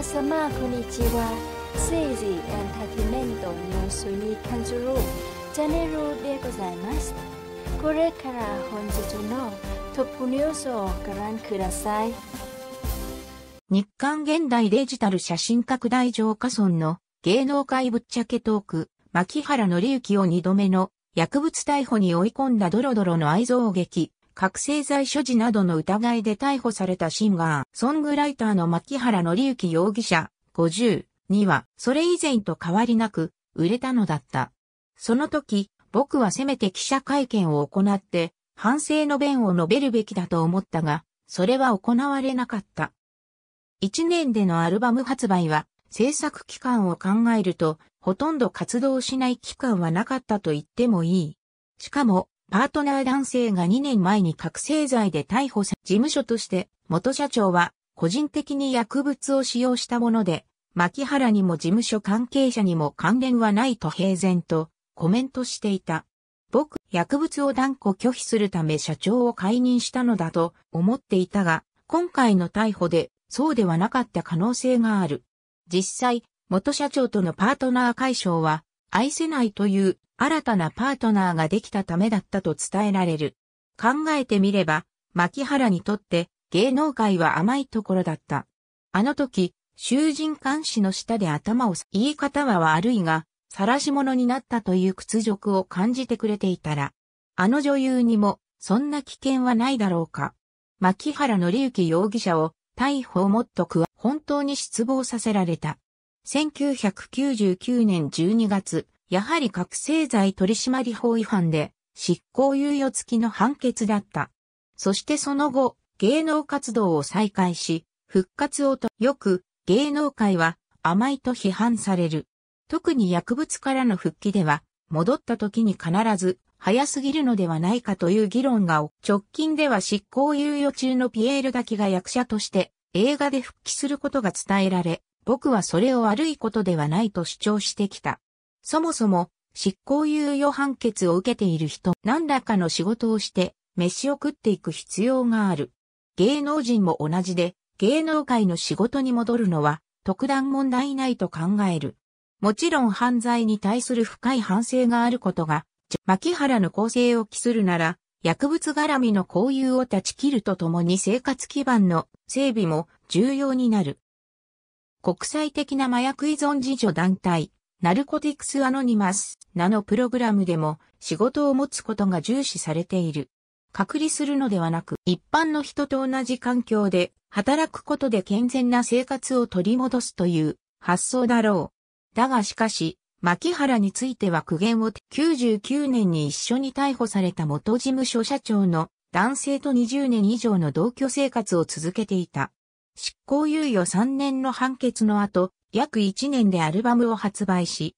皆様こんにちは政治エンターテイメントニュースに関するチャンネルでございますこれから本日のトップニュースをご覧ください日刊現代デジタル写真拡大上下村の芸能界ぶっちゃけトーク牧原紀之を二度目の薬物逮捕に追い込んだドロドロの愛憎劇覚醒剤所持などの疑いで逮捕されたシンガー、ソングライターの牧原則之容疑者、50には、それ以前と変わりなく、売れたのだった。その時、僕はせめて記者会見を行って、反省の弁を述べるべきだと思ったが、それは行われなかった。一年でのアルバム発売は、制作期間を考えると、ほとんど活動しない期間はなかったと言ってもいい。しかも、パートナー男性が2年前に覚醒剤で逮捕さ事務所として元社長は個人的に薬物を使用したもので、牧原にも事務所関係者にも関連はないと平然とコメントしていた。僕、薬物を断固拒否するため社長を解任したのだと思っていたが、今回の逮捕でそうではなかった可能性がある。実際、元社長とのパートナー解消は愛せないという新たなパートナーができたためだったと伝えられる。考えてみれば、牧原にとって芸能界は甘いところだった。あの時、囚人監視の下で頭を言い方は悪いが、晒し者になったという屈辱を感じてくれていたら、あの女優にもそんな危険はないだろうか。牧原則之容疑者を逮捕をもっとくわ、本当に失望させられた。1999年12月、やはり覚醒剤取締法違反で執行猶予付きの判決だった。そしてその後、芸能活動を再開し、復活をと、よく芸能界は甘いと批判される。特に薬物からの復帰では、戻った時に必ず早すぎるのではないかという議論が直近では執行猶予中のピエールだけが役者として映画で復帰することが伝えられ、僕はそれを悪いことではないと主張してきた。そもそも、執行猶予判決を受けている人、何らかの仕事をして、飯を食っていく必要がある。芸能人も同じで、芸能界の仕事に戻るのは、特段問題ないと考える。もちろん犯罪に対する深い反省があることが、牧原の構成を期するなら、薬物絡みの交友を断ち切るとともに生活基盤の整備も重要になる。国際的な麻薬依存事情団体、ナルコティクスアノニマスナのプログラムでも仕事を持つことが重視されている。隔離するのではなく、一般の人と同じ環境で働くことで健全な生活を取り戻すという発想だろう。だがしかし、牧原については苦言を99年に一緒に逮捕された元事務所社長の男性と20年以上の同居生活を続けていた。執行猶予3年の判決の後、約1年でアルバムを発売し、